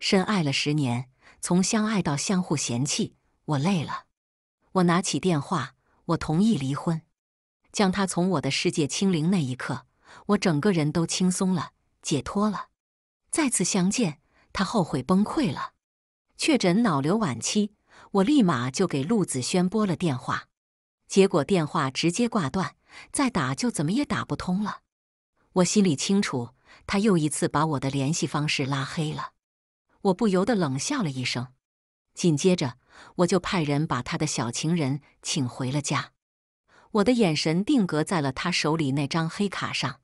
深爱了十年，从相爱到相互嫌弃，我累了。我拿起电话，我同意离婚，将他从我的世界清零。那一刻，我整个人都轻松了，解脱了。再次相见，他后悔崩溃了，确诊脑瘤晚期。我立马就给陆子轩拨了电话，结果电话直接挂断，再打就怎么也打不通了。我心里清楚，他又一次把我的联系方式拉黑了。我不由得冷笑了一声，紧接着我就派人把他的小情人请回了家。我的眼神定格在了他手里那张黑卡上，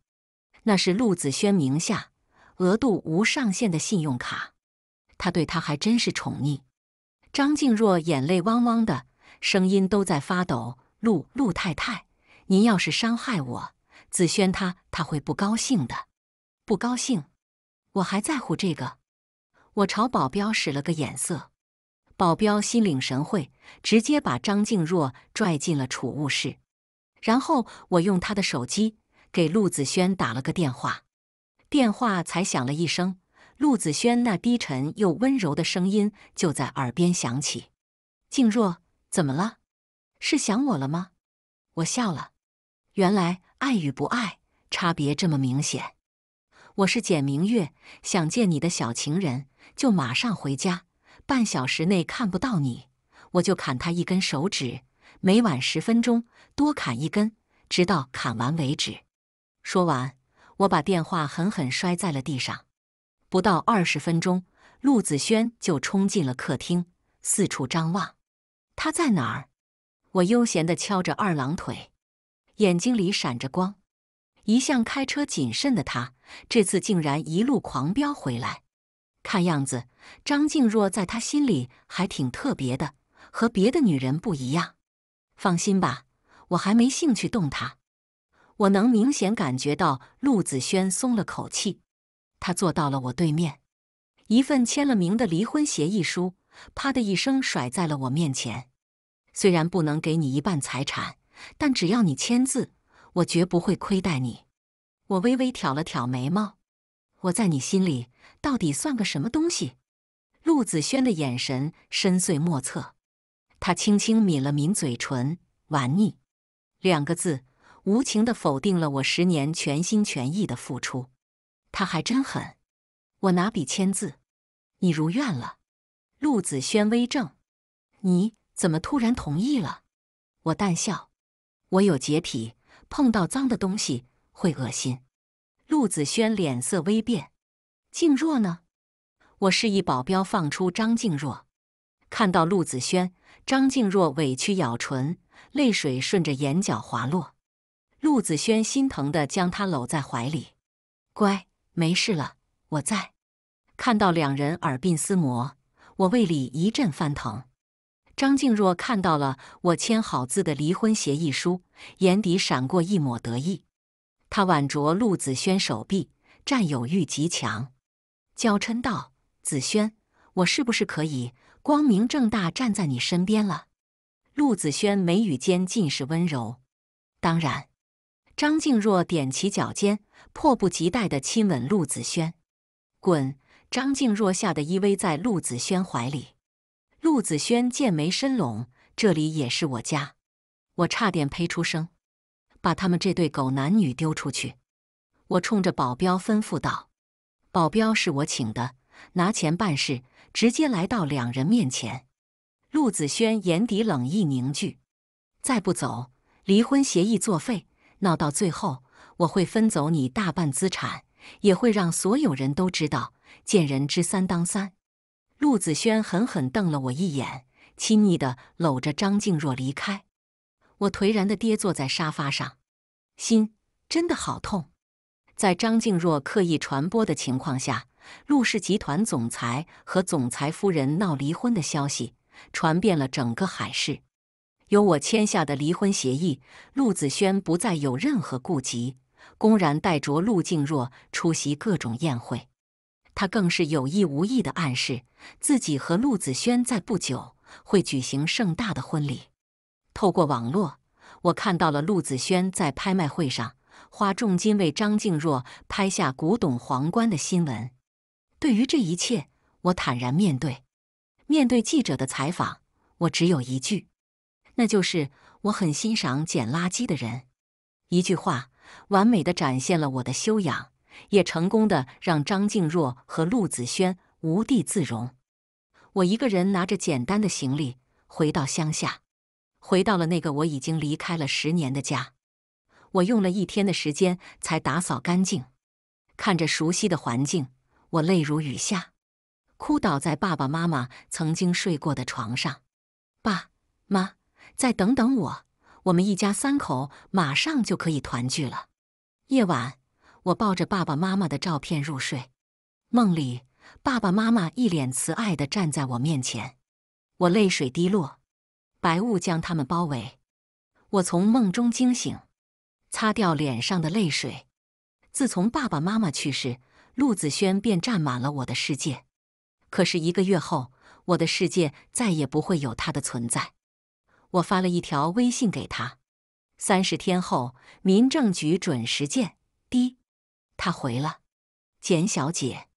那是陆子轩名下额度无上限的信用卡。他对他还真是宠溺。张静若眼泪汪汪的声音都在发抖：“陆陆太太，您要是伤害我，子轩他他会不高兴的，不高兴，我还在乎这个。”我朝保镖使了个眼色，保镖心领神会，直接把张静若拽进了储物室。然后我用他的手机给陆子轩打了个电话，电话才响了一声，陆子轩那低沉又温柔的声音就在耳边响起：“静若，怎么了？是想我了吗？”我笑了，原来爱与不爱差别这么明显。我是简明月，想见你的小情人。就马上回家，半小时内看不到你，我就砍他一根手指。每晚十分钟，多砍一根，直到砍完为止。说完，我把电话狠狠摔在了地上。不到二十分钟，陆子轩就冲进了客厅，四处张望。他在哪儿？我悠闲地翘着二郎腿，眼睛里闪着光。一向开车谨慎的他，这次竟然一路狂飙回来。看样子，张静若在他心里还挺特别的，和别的女人不一样。放心吧，我还没兴趣动她。我能明显感觉到陆子轩松了口气，他坐到了我对面，一份签了名的离婚协议书，啪的一声甩在了我面前。虽然不能给你一半财产，但只要你签字，我绝不会亏待你。我微微挑了挑眉毛，我在你心里。到底算个什么东西？陆子轩的眼神深邃莫测，他轻轻抿了抿嘴唇，玩腻两个字，无情的否定了我十年全心全意的付出。他还真狠，我拿笔签字，你如愿了。陆子轩微怔，你怎么突然同意了？我淡笑，我有洁癖，碰到脏的东西会恶心。陆子轩脸色微变。静若呢？我示意保镖放出张静若。看到陆子轩，张静若委屈咬唇，泪水顺着眼角滑落。陆子轩心疼的将她搂在怀里，乖，没事了，我在。看到两人耳鬓厮磨，我胃里一阵翻腾。张静若看到了我签好字的离婚协议书，眼底闪过一抹得意。他挽着陆子轩手臂，占有欲极强。娇嗔道：“子轩，我是不是可以光明正大站在你身边了？”陆子轩眉宇间尽是温柔。当然，张静若踮起脚尖，迫不及待的亲吻陆子轩。滚！张静若吓得依偎在陆子轩怀里。陆子轩剑眉深拢：“这里也是我家，我差点呸出声，把他们这对狗男女丢出去。”我冲着保镖吩咐道。保镖是我请的，拿钱办事。直接来到两人面前，陆子轩眼底冷意凝聚，再不走，离婚协议作废。闹到最后，我会分走你大半资产，也会让所有人都知道，见人知三当三。陆子轩狠狠瞪了我一眼，亲昵的搂着张静若离开。我颓然的跌坐在沙发上，心真的好痛。在张静若刻意传播的情况下，陆氏集团总裁和总裁夫人闹离婚的消息传遍了整个海市。有我签下的离婚协议，陆子轩不再有任何顾及，公然带着陆静若出席各种宴会。他更是有意无意的暗示，自己和陆子轩在不久会举行盛大的婚礼。透过网络，我看到了陆子轩在拍卖会上。花重金为张静若拍下古董皇冠的新闻，对于这一切，我坦然面对。面对记者的采访，我只有一句，那就是我很欣赏捡垃圾的人。一句话，完美的展现了我的修养，也成功的让张静若和陆子轩无地自容。我一个人拿着简单的行李回到乡下，回到了那个我已经离开了十年的家。我用了一天的时间才打扫干净，看着熟悉的环境，我泪如雨下，哭倒在爸爸妈妈曾经睡过的床上。爸妈，再等等我，我们一家三口马上就可以团聚了。夜晚，我抱着爸爸妈妈的照片入睡，梦里爸爸妈妈一脸慈爱地站在我面前，我泪水滴落，白雾将他们包围。我从梦中惊醒。擦掉脸上的泪水。自从爸爸妈妈去世，陆子轩便占满了我的世界。可是一个月后，我的世界再也不会有他的存在。我发了一条微信给他：“三十天后，民政局准时见。”滴，他回了：“简小姐，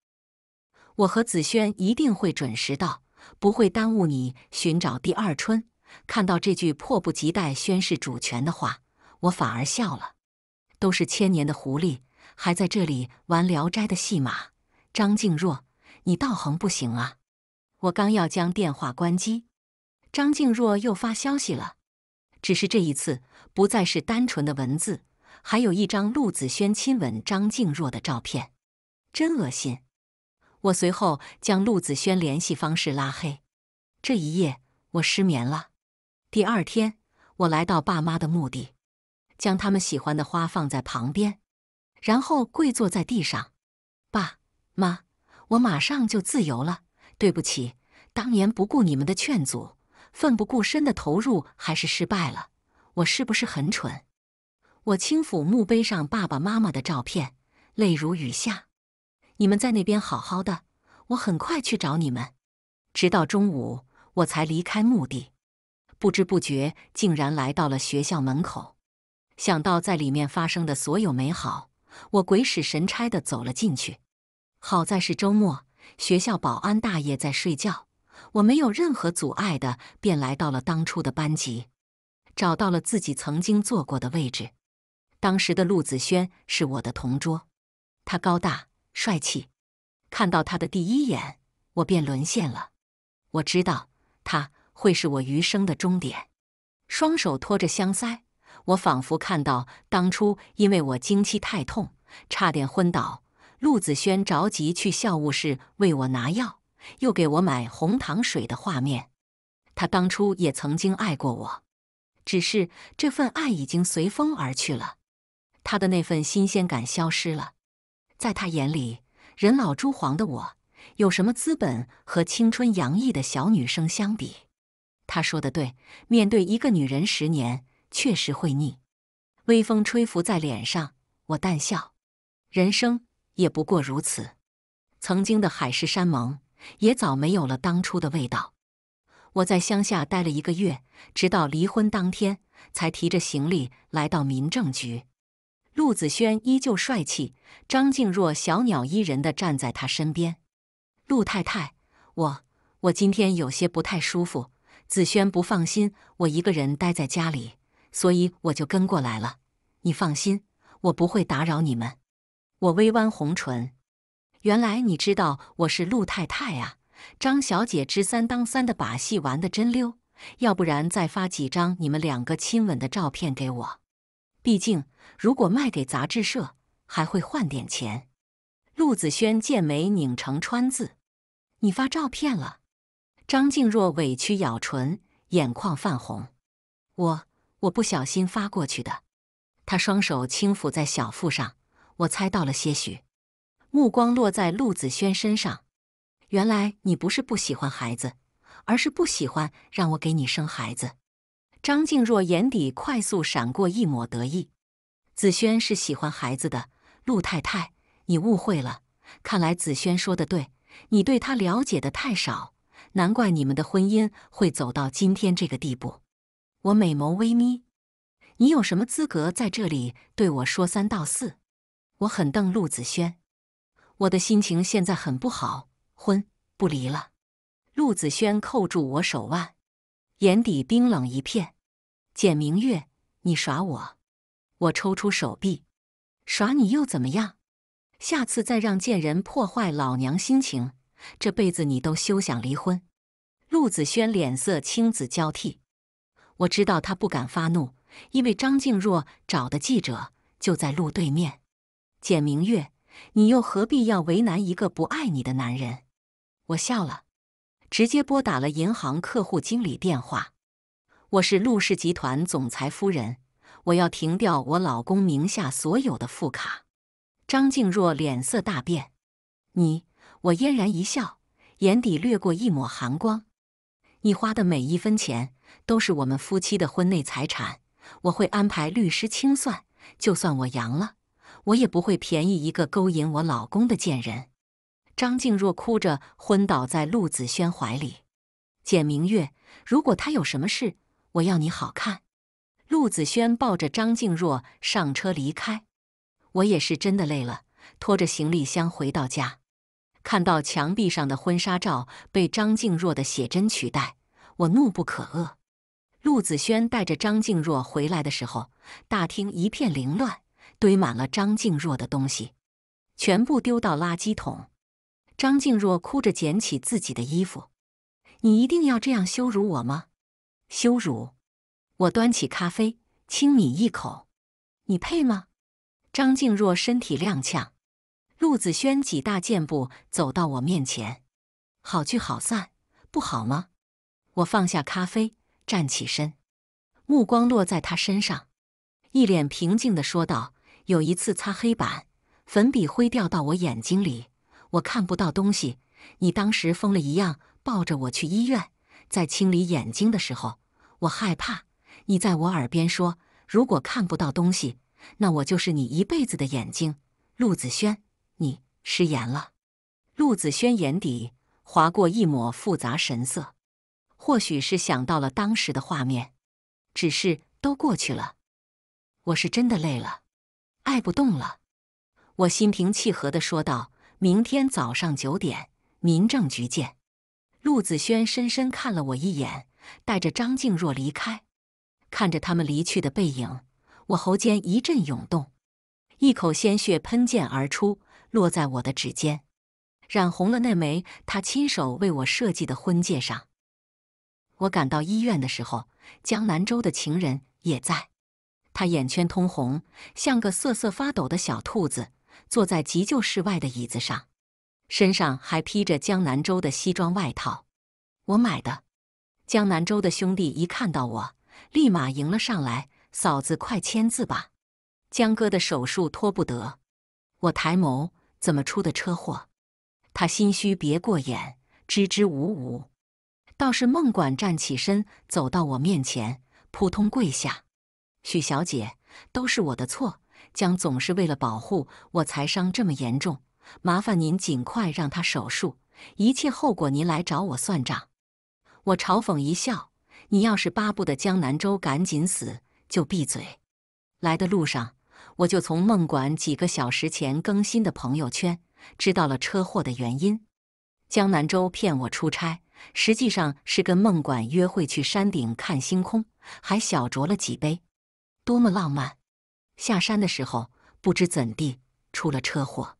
我和子轩一定会准时到，不会耽误你寻找第二春。”看到这句迫不及待宣誓主权的话。我反而笑了，都是千年的狐狸，还在这里玩《聊斋》的戏码。张静若，你道行不行啊？我刚要将电话关机，张静若又发消息了，只是这一次不再是单纯的文字，还有一张陆子轩亲吻张静若的照片，真恶心。我随后将陆子轩联系方式拉黑。这一夜，我失眠了。第二天，我来到爸妈的墓地。将他们喜欢的花放在旁边，然后跪坐在地上。爸妈，我马上就自由了。对不起，当年不顾你们的劝阻，奋不顾身的投入还是失败了。我是不是很蠢？我轻抚墓碑上爸爸妈妈的照片，泪如雨下。你们在那边好好的，我很快去找你们。直到中午，我才离开墓地，不知不觉竟然来到了学校门口。想到在里面发生的所有美好，我鬼使神差的走了进去。好在是周末，学校保安大爷在睡觉，我没有任何阻碍的便来到了当初的班级，找到了自己曾经坐过的位置。当时的陆子轩是我的同桌，他高大帅气，看到他的第一眼，我便沦陷了。我知道他会是我余生的终点。双手托着香腮。我仿佛看到当初因为我经期太痛，差点昏倒，陆子轩着急去校务室为我拿药，又给我买红糖水的画面。他当初也曾经爱过我，只是这份爱已经随风而去了，他的那份新鲜感消失了。在他眼里，人老珠黄的我，有什么资本和青春洋溢的小女生相比？他说的对，面对一个女人十年。确实会腻，微风吹拂在脸上，我淡笑，人生也不过如此。曾经的海誓山盟，也早没有了当初的味道。我在乡下待了一个月，直到离婚当天，才提着行李来到民政局。陆子轩依旧帅气，张静若小鸟依人的站在他身边。陆太太，我我今天有些不太舒服，子轩不放心我一个人待在家里。所以我就跟过来了，你放心，我不会打扰你们。我微弯红唇，原来你知道我是陆太太啊？张小姐知三当三的把戏玩得真溜，要不然再发几张你们两个亲吻的照片给我。毕竟，如果卖给杂志社，还会换点钱。陆子轩剑眉拧成川字，你发照片了？张静若委屈咬唇，眼眶泛红，我。我不小心发过去的。他双手轻抚在小腹上，我猜到了些许，目光落在陆子轩身上。原来你不是不喜欢孩子，而是不喜欢让我给你生孩子。张静若眼底快速闪过一抹得意。子轩是喜欢孩子的，陆太太，你误会了。看来子轩说的对，你对他了解的太少，难怪你们的婚姻会走到今天这个地步。我美眸微眯，你有什么资格在这里对我说三道四？我很瞪陆子轩，我的心情现在很不好，婚不离了。陆子轩扣住我手腕，眼底冰冷一片。简明月，你耍我！我抽出手臂，耍你又怎么样？下次再让贱人破坏老娘心情，这辈子你都休想离婚。陆子轩脸色青紫交替。我知道他不敢发怒，因为张静若找的记者就在路对面。简明月，你又何必要为难一个不爱你的男人？我笑了，直接拨打了银行客户经理电话。我是陆氏集团总裁夫人，我要停掉我老公名下所有的副卡。张静若脸色大变，你……我嫣然一笑，眼底掠过一抹寒光。你花的每一分钱都是我们夫妻的婚内财产，我会安排律师清算。就算我阳了，我也不会便宜一个勾引我老公的贱人。张静若哭着昏倒在陆子轩怀里。简明月，如果他有什么事，我要你好看。陆子轩抱着张静若上车离开。我也是真的累了，拖着行李箱回到家。看到墙壁上的婚纱照被张静若的写真取代，我怒不可遏。陆子轩带着张静若回来的时候，大厅一片凌乱，堆满了张静若的东西，全部丢到垃圾桶。张静若哭着捡起自己的衣服：“你一定要这样羞辱我吗？”羞辱！我端起咖啡，轻抿一口：“你配吗？”张静若身体踉跄。陆子轩几大箭步走到我面前，好聚好散，不好吗？我放下咖啡，站起身，目光落在他身上，一脸平静地说道：“有一次擦黑板，粉笔灰掉到我眼睛里，我看不到东西。你当时疯了一样抱着我去医院，在清理眼睛的时候，我害怕。你在我耳边说：‘如果看不到东西，那我就是你一辈子的眼睛。’陆子轩。”失言了，陆子轩眼底划过一抹复杂神色，或许是想到了当时的画面，只是都过去了。我是真的累了，爱不动了。我心平气和的说道：“明天早上九点，民政局见。”陆子轩深深看了我一眼，带着张静若离开。看着他们离去的背影，我喉间一阵涌动，一口鲜血喷溅而出。落在我的指尖，染红了那枚他亲手为我设计的婚戒上。我赶到医院的时候，江南州的情人也在。他眼圈通红，像个瑟瑟发抖的小兔子，坐在急救室外的椅子上，身上还披着江南州的西装外套。我买的。江南州的兄弟一看到我，立马迎了上来：“嫂子，快签字吧，江哥的手术拖不得。”我抬眸。怎么出的车祸？他心虚，别过眼，支支吾吾。倒是孟管站起身，走到我面前，扑通跪下：“许小姐，都是我的错。江总是为了保护我，才伤这么严重。麻烦您尽快让他手术，一切后果您来找我算账。”我嘲讽一笑：“你要是巴不得江南州赶紧死，就闭嘴。”来的路上。我就从孟管几个小时前更新的朋友圈，知道了车祸的原因。江南舟骗我出差，实际上是跟孟管约会去山顶看星空，还小酌了几杯，多么浪漫！下山的时候，不知怎地出了车祸。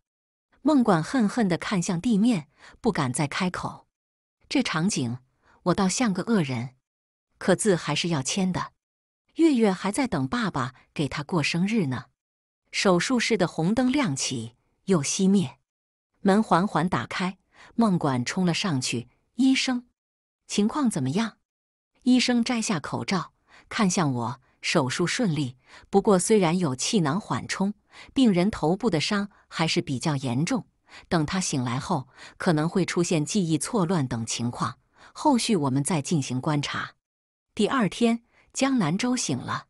孟管恨恨地看向地面，不敢再开口。这场景，我倒像个恶人，可字还是要签的。月月还在等爸爸给他过生日呢。手术室的红灯亮起又熄灭，门缓缓打开，孟管冲了上去。医生，情况怎么样？医生摘下口罩，看向我。手术顺利，不过虽然有气囊缓冲，病人头部的伤还是比较严重。等他醒来后，可能会出现记忆错乱等情况，后续我们再进行观察。第二天。江南舟醒了，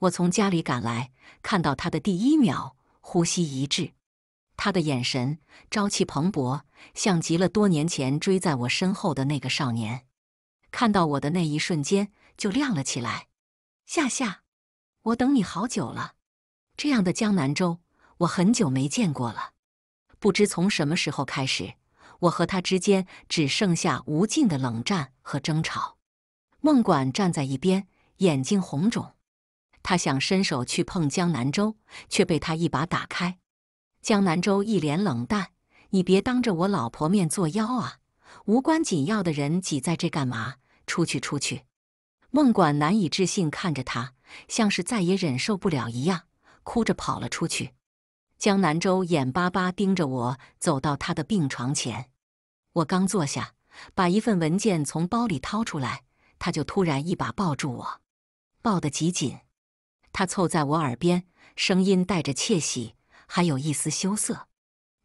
我从家里赶来，看到他的第一秒，呼吸一滞。他的眼神朝气蓬勃，像极了多年前追在我身后的那个少年。看到我的那一瞬间，就亮了起来。夏夏，我等你好久了。这样的江南舟，我很久没见过了。不知从什么时候开始，我和他之间只剩下无尽的冷战和争吵。孟管站在一边。眼睛红肿，他想伸手去碰江南舟，却被他一把打开。江南舟一脸冷淡：“你别当着我老婆面作妖啊！无关紧要的人挤在这干嘛？出去，出去！”孟管难以置信看着他，像是再也忍受不了一样，哭着跑了出去。江南舟眼巴巴盯着我，走到他的病床前。我刚坐下，把一份文件从包里掏出来，他就突然一把抱住我。抱得极紧，他凑在我耳边，声音带着窃喜，还有一丝羞涩。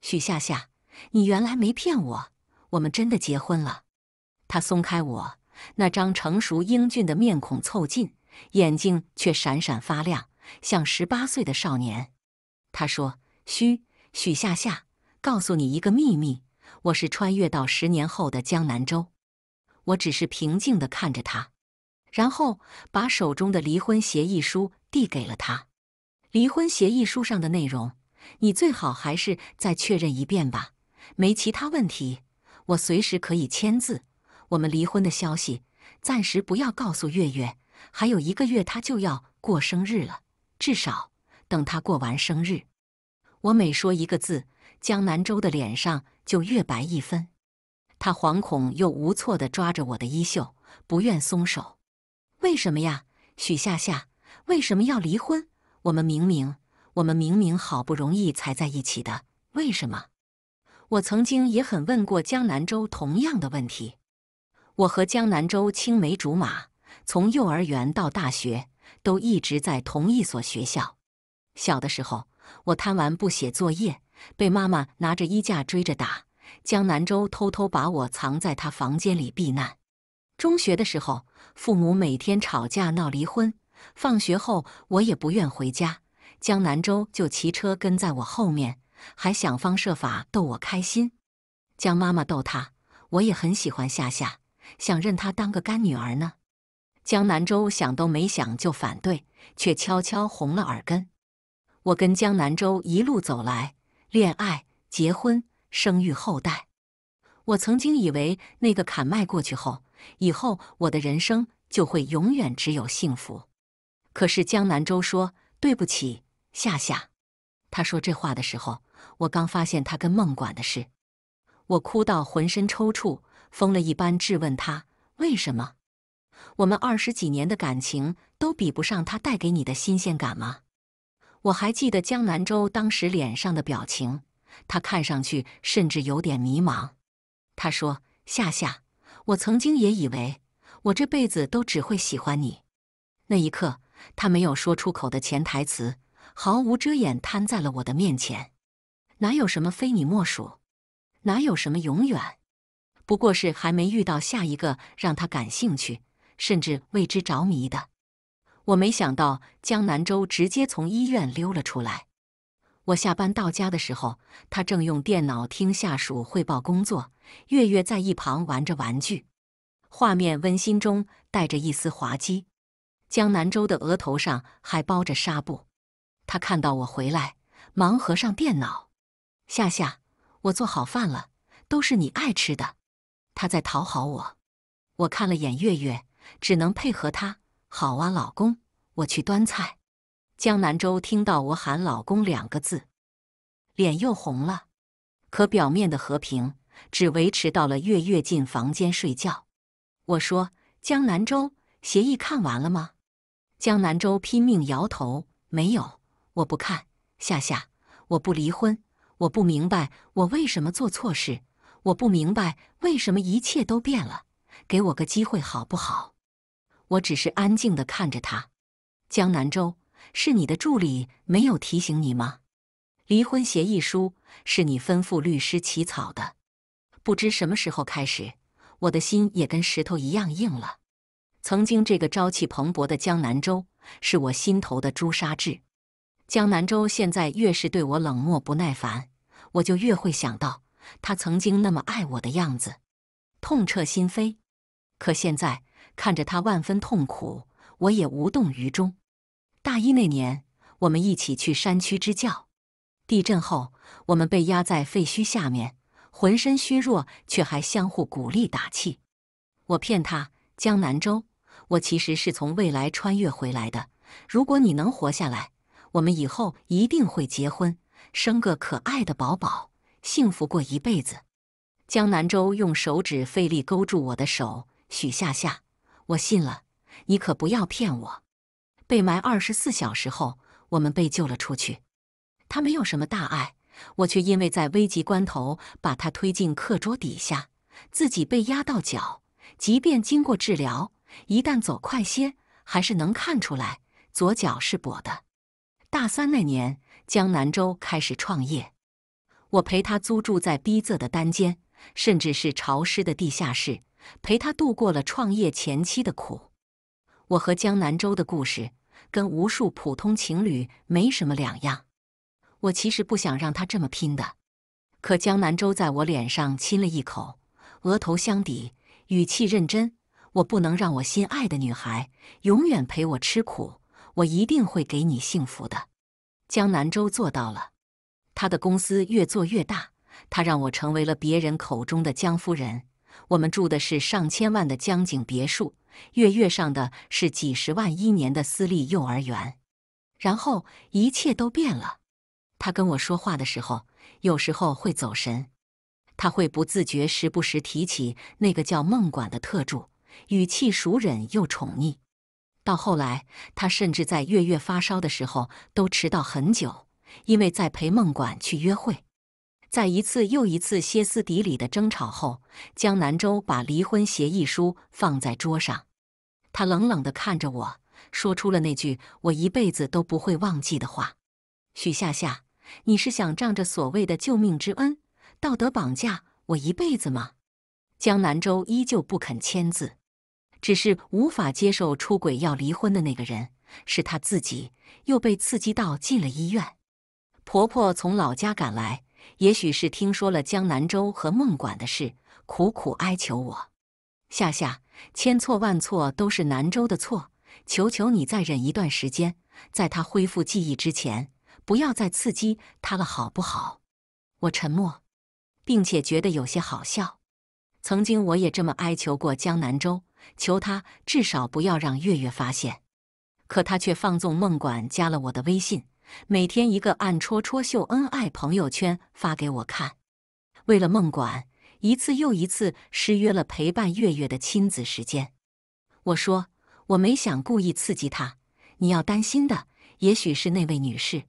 许夏夏，你原来没骗我，我们真的结婚了。他松开我，那张成熟英俊的面孔凑近，眼睛却闪闪发亮，像十八岁的少年。他说：“嘘，许夏夏，告诉你一个秘密，我是穿越到十年后的江南州。”我只是平静的看着他。然后把手中的离婚协议书递给了他。离婚协议书上的内容，你最好还是再确认一遍吧。没其他问题，我随时可以签字。我们离婚的消息暂时不要告诉月月，还有一个月她就要过生日了，至少等他过完生日。我每说一个字，江南州的脸上就越白一分。他惶恐又无措地抓着我的衣袖，不愿松手。为什么呀，许夏夏？为什么要离婚？我们明明，我们明明好不容易才在一起的，为什么？我曾经也很问过江南州同样的问题。我和江南州青梅竹马，从幼儿园到大学都一直在同一所学校。小的时候，我贪玩不写作业，被妈妈拿着衣架追着打，江南州偷偷把我藏在他房间里避难。中学的时候。父母每天吵架闹离婚，放学后我也不愿回家。江南州就骑车跟在我后面，还想方设法逗我开心。江妈妈逗他，我也很喜欢夏夏，想认他当个干女儿呢。江南州想都没想就反对，却悄悄红了耳根。我跟江南州一路走来，恋爱、结婚、生育后代。我曾经以为那个砍麦过去后。以后我的人生就会永远只有幸福。可是江南舟说：“对不起，夏夏。”他说这话的时候，我刚发现他跟梦管的事。我哭到浑身抽搐，疯了一般质问他：“为什么？我们二十几年的感情都比不上他带给你的新鲜感吗？”我还记得江南舟当时脸上的表情，他看上去甚至有点迷茫。他说：“夏夏。”我曾经也以为我这辈子都只会喜欢你，那一刻他没有说出口的潜台词，毫无遮掩摊在了我的面前。哪有什么非你莫属，哪有什么永远，不过是还没遇到下一个让他感兴趣，甚至为之着迷的。我没想到江南州直接从医院溜了出来。我下班到家的时候，他正用电脑听下属汇报工作，月月在一旁玩着玩具，画面温馨中带着一丝滑稽。江南州的额头上还包着纱布，他看到我回来，忙合上电脑。夏夏，我做好饭了，都是你爱吃的。他在讨好我，我看了眼月月，只能配合他。好啊，老公，我去端菜。江南州听到我喊“老公”两个字，脸又红了，可表面的和平只维持到了月月进房间睡觉。我说：“江南州，协议看完了吗？”江南州拼命摇头：“没有，我不看。”夏夏，我不离婚，我不明白我为什么做错事，我不明白为什么一切都变了，给我个机会好不好？我只是安静地看着他，江南州，是你的助理没有提醒你吗？离婚协议书是你吩咐律师起草的。不知什么时候开始，我的心也跟石头一样硬了。曾经这个朝气蓬勃的江南舟，是我心头的朱砂痣。江南舟现在越是对我冷漠不耐烦，我就越会想到他曾经那么爱我的样子，痛彻心扉。可现在看着他万分痛苦，我也无动于衷。大一那年，我们一起去山区支教。地震后，我们被压在废墟下面，浑身虚弱，却还相互鼓励打气。我骗他，江南州，我其实是从未来穿越回来的。如果你能活下来，我们以后一定会结婚，生个可爱的宝宝，幸福过一辈子。江南州用手指费力勾住我的手，许夏夏，我信了，你可不要骗我。被埋二十四小时后，我们被救了出去。他没有什么大碍，我却因为在危急关头把他推进课桌底下，自己被压到脚。即便经过治疗，一旦走快些，还是能看出来左脚是跛的。大三那年，江南周开始创业，我陪他租住在逼仄的单间，甚至是潮湿的地下室，陪他度过了创业前期的苦。我和江南周的故事。跟无数普通情侣没什么两样，我其实不想让他这么拼的，可江南州在我脸上亲了一口，额头相抵，语气认真。我不能让我心爱的女孩永远陪我吃苦，我一定会给你幸福的。江南州做到了，他的公司越做越大，他让我成为了别人口中的江夫人。我们住的是上千万的江景别墅。月月上的是几十万一年的私立幼儿园，然后一切都变了。他跟我说话的时候，有时候会走神，他会不自觉时不时提起那个叫孟管的特助，语气熟忍又宠溺。到后来，他甚至在月月发烧的时候都迟到很久，因为在陪孟管去约会。在一次又一次歇斯底里的争吵后，江南洲把离婚协议书放在桌上，他冷冷的看着我说出了那句我一辈子都不会忘记的话：“许夏夏，你是想仗着所谓的救命之恩，道德绑架我一辈子吗？”江南洲依旧不肯签字，只是无法接受出轨要离婚的那个人是他自己，又被刺激到进了医院。婆婆从老家赶来。也许是听说了江南州和孟馆的事，苦苦哀求我。夏夏，千错万错都是南州的错，求求你再忍一段时间，在他恢复记忆之前，不要再刺激他了，好不好？我沉默，并且觉得有些好笑。曾经我也这么哀求过江南州，求他至少不要让月月发现，可他却放纵孟馆加了我的微信。每天一个暗戳戳秀恩爱朋友圈发给我看，为了孟管一次又一次失约了陪伴月月的亲子时间。我说我没想故意刺激他，你要担心的也许是那位女士。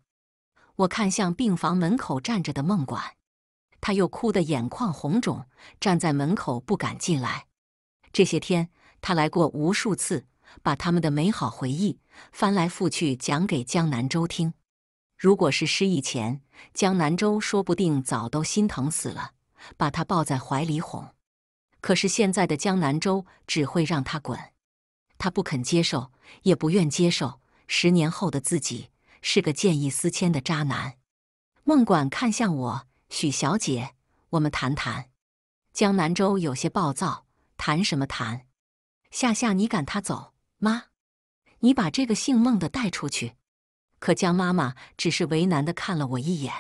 我看向病房门口站着的孟管，他又哭得眼眶红肿，站在门口不敢进来。这些天他来过无数次，把他们的美好回忆翻来覆去讲给江南周听。如果是失忆前，江南舟说不定早都心疼死了，把他抱在怀里哄。可是现在的江南舟只会让他滚，他不肯接受，也不愿接受十年后的自己是个见异思迁的渣男。孟管看向我，许小姐，我们谈谈。江南舟有些暴躁，谈什么谈？夏夏，你赶他走。妈，你把这个姓孟的带出去。可江妈妈只是为难的看了我一眼，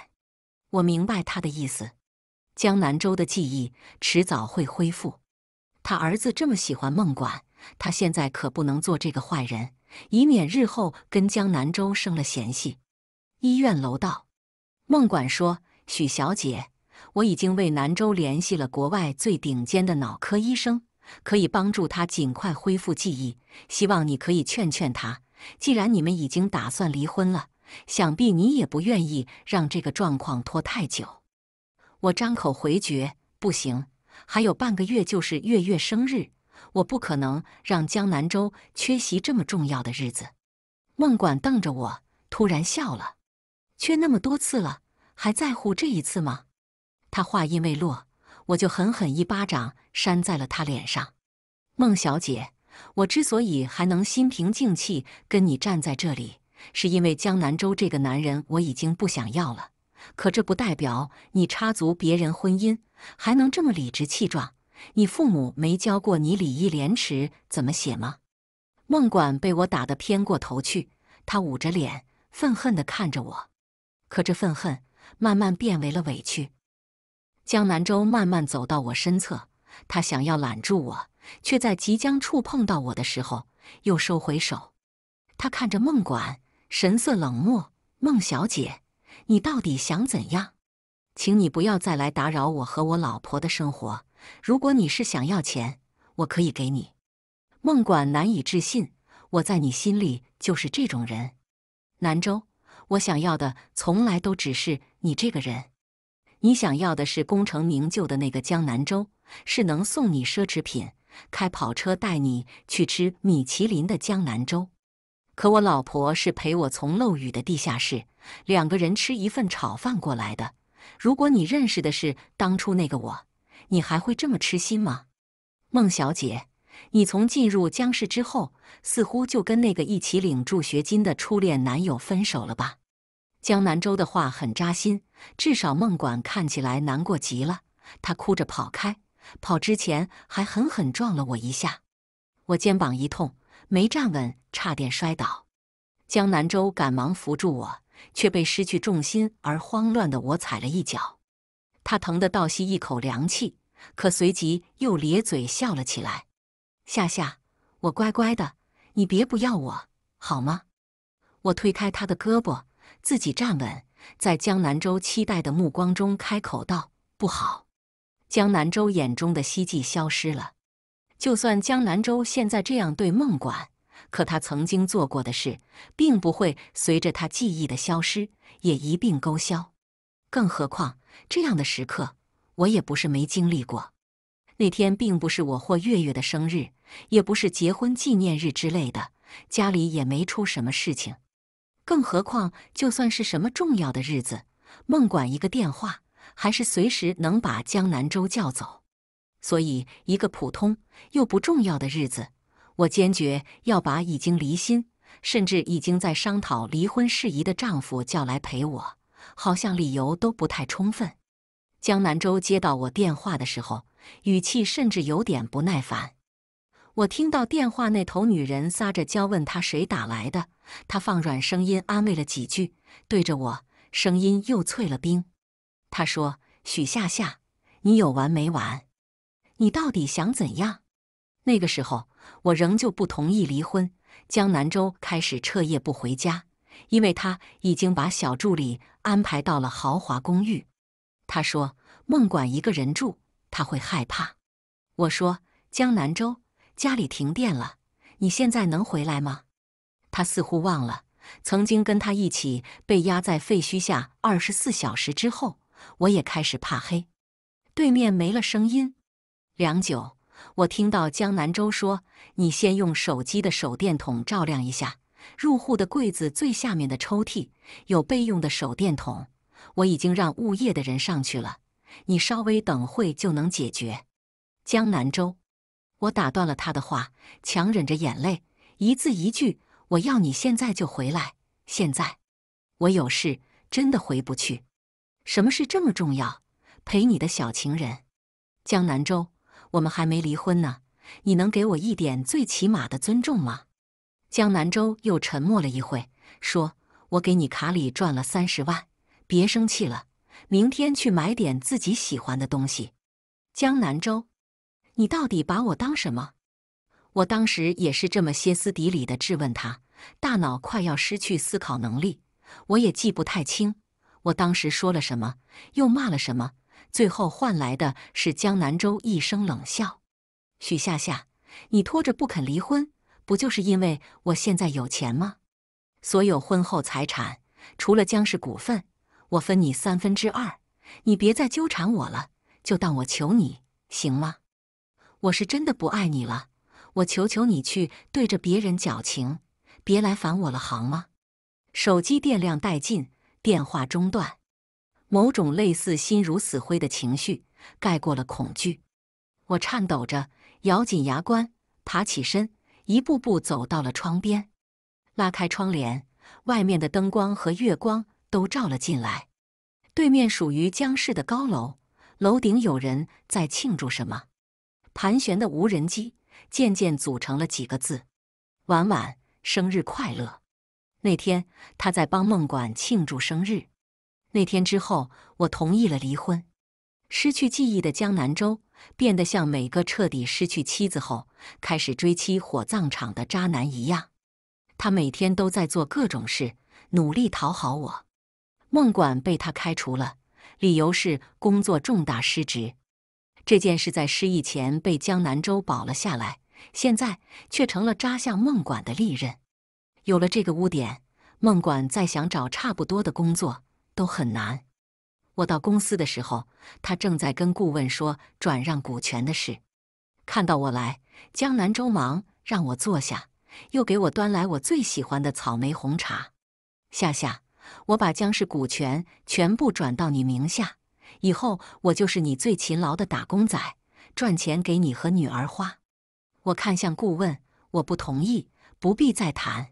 我明白她的意思。江南州的记忆迟早会恢复，他儿子这么喜欢孟管，他现在可不能做这个坏人，以免日后跟江南州生了嫌隙。医院楼道，孟管说：“许小姐，我已经为南州联系了国外最顶尖的脑科医生，可以帮助他尽快恢复记忆。希望你可以劝劝他。”既然你们已经打算离婚了，想必你也不愿意让这个状况拖太久。我张口回绝：“不行，还有半个月就是月月生日，我不可能让江南州缺席这么重要的日子。”孟管瞪着我，突然笑了：“缺那么多次了，还在乎这一次吗？”他话音未落，我就狠狠一巴掌扇在了他脸上。孟小姐。我之所以还能心平静气跟你站在这里，是因为江南州这个男人我已经不想要了。可这不代表你插足别人婚姻还能这么理直气壮。你父母没教过你礼义廉耻怎么写吗？孟管被我打得偏过头去，他捂着脸，愤恨地看着我。可这愤恨慢慢变为了委屈。江南舟慢慢走到我身侧，他想要揽住我。却在即将触碰到我的时候，又收回手。他看着孟管，神色冷漠。孟小姐，你到底想怎样？请你不要再来打扰我和我老婆的生活。如果你是想要钱，我可以给你。孟管难以置信，我在你心里就是这种人。南州，我想要的从来都只是你这个人。你想要的是功成名就的那个江南州，是能送你奢侈品。开跑车带你去吃米其林的江南粥，可我老婆是陪我从漏雨的地下室，两个人吃一份炒饭过来的。如果你认识的是当初那个我，你还会这么痴心吗？孟小姐，你从进入江氏之后，似乎就跟那个一起领助学金的初恋男友分手了吧？江南周的话很扎心，至少孟管看起来难过极了，他哭着跑开。跑之前还狠狠撞了我一下，我肩膀一痛，没站稳，差点摔倒。江南舟赶忙扶住我，却被失去重心而慌乱的我踩了一脚。他疼得倒吸一口凉气，可随即又咧嘴笑了起来。夏夏，我乖乖的，你别不要我好吗？我推开他的胳膊，自己站稳，在江南舟期待的目光中开口道：“不好。”江南州眼中的希冀消失了。就算江南州现在这样对孟管，可他曾经做过的事，并不会随着他记忆的消失也一并勾销。更何况这样的时刻，我也不是没经历过。那天并不是我或月月的生日，也不是结婚纪念日之类的，家里也没出什么事情。更何况就算是什么重要的日子，孟管一个电话。还是随时能把江南舟叫走，所以一个普通又不重要的日子，我坚决要把已经离心，甚至已经在商讨离婚事宜的丈夫叫来陪我，好像理由都不太充分。江南舟接到我电话的时候，语气甚至有点不耐烦。我听到电话那头女人撒着娇问他谁打来的，他放软声音安慰了几句，对着我声音又淬了冰。他说：“许夏夏，你有完没完？你到底想怎样？”那个时候，我仍旧不同意离婚。江南州开始彻夜不回家，因为他已经把小助理安排到了豪华公寓。他说：“孟管一个人住，他会害怕。”我说：“江南州，家里停电了，你现在能回来吗？”他似乎忘了，曾经跟他一起被压在废墟下二十四小时之后。我也开始怕黑，对面没了声音。良久，我听到江南洲说：“你先用手机的手电筒照亮一下入户的柜子最下面的抽屉，有备用的手电筒。我已经让物业的人上去了，你稍微等会就能解决。”江南洲，我打断了他的话，强忍着眼泪，一字一句：“我要你现在就回来！现在，我有事，真的回不去。”什么事这么重要？陪你的小情人，江南州，我们还没离婚呢，你能给我一点最起码的尊重吗？江南州又沉默了一会，说：“我给你卡里赚了三十万，别生气了，明天去买点自己喜欢的东西。”江南州，你到底把我当什么？我当时也是这么歇斯底里的质问他，大脑快要失去思考能力，我也记不太清。我当时说了什么？又骂了什么？最后换来的是江南州一声冷笑：“许夏夏，你拖着不肯离婚，不就是因为我现在有钱吗？所有婚后财产，除了江氏股份，我分你三分之二。你别再纠缠我了，就当我求你，行吗？我是真的不爱你了，我求求你去对着别人矫情，别来烦我了，好吗？手机电量殆尽。”电话中断，某种类似心如死灰的情绪盖过了恐惧。我颤抖着，咬紧牙关，爬起身，一步步走到了窗边，拉开窗帘，外面的灯光和月光都照了进来。对面属于江氏的高楼，楼顶有人在庆祝什么？盘旋的无人机渐渐组成了几个字：“晚晚生日快乐。”那天他在帮孟管庆祝生日。那天之后，我同意了离婚。失去记忆的江南州变得像每个彻底失去妻子后开始追妻火葬场的渣男一样。他每天都在做各种事，努力讨好我。孟管被他开除了，理由是工作重大失职。这件事在失忆前被江南州保了下来，现在却成了扎向孟管的利刃。有了这个污点，孟管再想找差不多的工作都很难。我到公司的时候，他正在跟顾问说转让股权的事。看到我来，江南周忙让我坐下，又给我端来我最喜欢的草莓红茶。夏夏，我把江氏股权全部转到你名下，以后我就是你最勤劳的打工仔，赚钱给你和女儿花。我看向顾问，我不同意，不必再谈。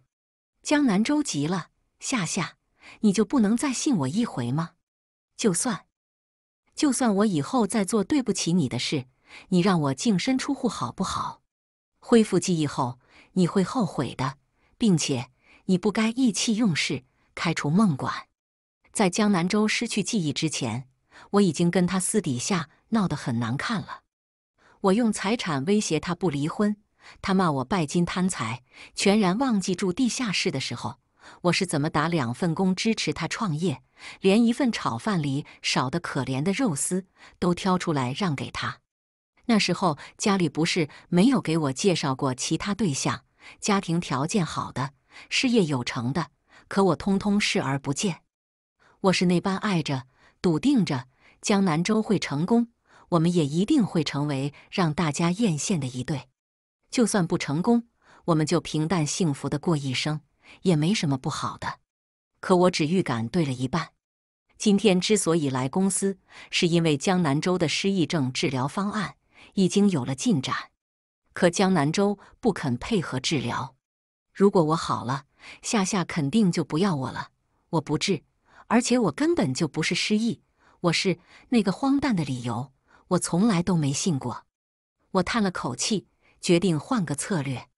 江南州急了，夏夏，你就不能再信我一回吗？就算，就算我以后再做对不起你的事，你让我净身出户好不好？恢复记忆后，你会后悔的，并且你不该意气用事开除孟管。在江南州失去记忆之前，我已经跟他私底下闹得很难看了，我用财产威胁他不离婚。他骂我拜金贪财，全然忘记住地下室的时候，我是怎么打两份工支持他创业，连一份炒饭里少得可怜的肉丝都挑出来让给他。那时候家里不是没有给我介绍过其他对象，家庭条件好的，事业有成的，可我通通视而不见。我是那般爱着，笃定着，江南周会成功，我们也一定会成为让大家艳羡的一对。就算不成功，我们就平淡幸福的过一生，也没什么不好的。可我只预感对了一半。今天之所以来公司，是因为江南州的失忆症治疗方案已经有了进展，可江南州不肯配合治疗。如果我好了，夏夏肯定就不要我了。我不治，而且我根本就不是失忆，我是那个荒诞的理由，我从来都没信过。我叹了口气。决定换个策略，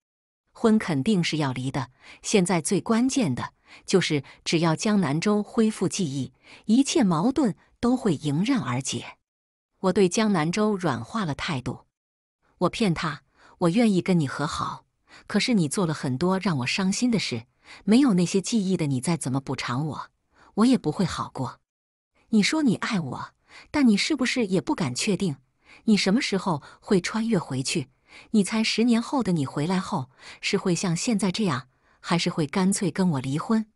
婚肯定是要离的。现在最关键的就是，只要江南州恢复记忆，一切矛盾都会迎刃而解。我对江南州软化了态度，我骗他，我愿意跟你和好。可是你做了很多让我伤心的事，没有那些记忆的你，再怎么补偿我，我也不会好过。你说你爱我，但你是不是也不敢确定，你什么时候会穿越回去？你猜，十年后的你回来后是会像现在这样，还是会干脆跟我离婚？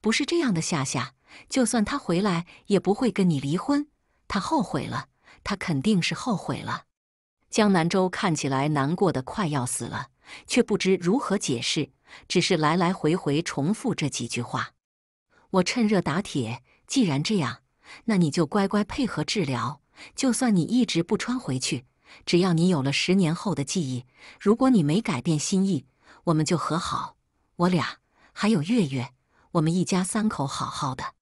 不是这样的，夏夏，就算他回来，也不会跟你离婚。他后悔了，他肯定是后悔了。江南州看起来难过的快要死了，却不知如何解释，只是来来回回重复这几句话。我趁热打铁，既然这样，那你就乖乖配合治疗，就算你一直不穿回去。只要你有了十年后的记忆，如果你没改变心意，我们就和好。我俩还有月月，我们一家三口好好的。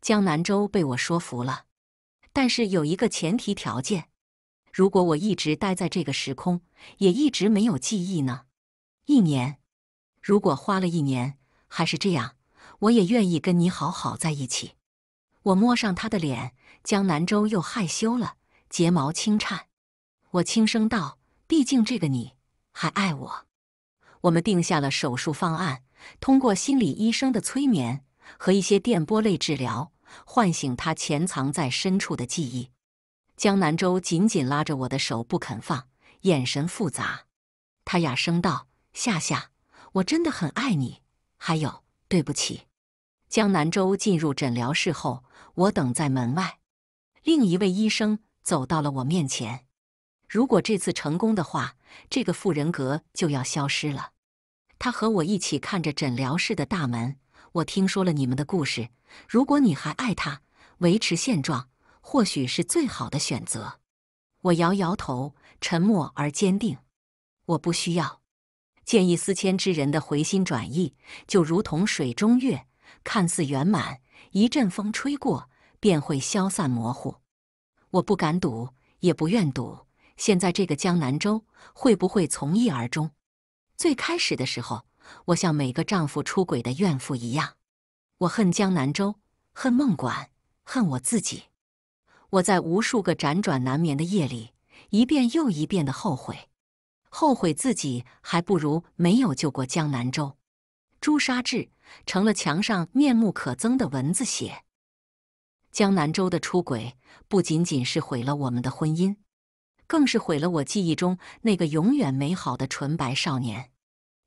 江南州被我说服了，但是有一个前提条件：如果我一直待在这个时空，也一直没有记忆呢？一年，如果花了一年还是这样，我也愿意跟你好好在一起。我摸上他的脸，江南州又害羞了，睫毛轻颤。我轻声道：“毕竟这个你还爱我。”我们定下了手术方案，通过心理医生的催眠和一些电波类治疗，唤醒他潜藏在深处的记忆。江南周紧紧拉着我的手不肯放，眼神复杂。他哑声道：“夏夏，我真的很爱你，还有对不起。”江南周进入诊疗室后，我等在门外。另一位医生走到了我面前。如果这次成功的话，这个副人格就要消失了。他和我一起看着诊疗室的大门。我听说了你们的故事。如果你还爱他，维持现状或许是最好的选择。我摇摇头，沉默而坚定。我不需要见异思迁之人的回心转意，就如同水中月，看似圆满，一阵风吹过便会消散模糊。我不敢赌，也不愿赌。现在这个江南州会不会从一而终？最开始的时候，我像每个丈夫出轨的怨妇一样，我恨江南州，恨孟管，恨我自己。我在无数个辗转难眠的夜里，一遍又一遍的后悔，后悔自己还不如没有救过江南州。朱砂痣成了墙上面目可憎的蚊子血。江南州的出轨不仅仅是毁了我们的婚姻。更是毁了我记忆中那个永远美好的纯白少年。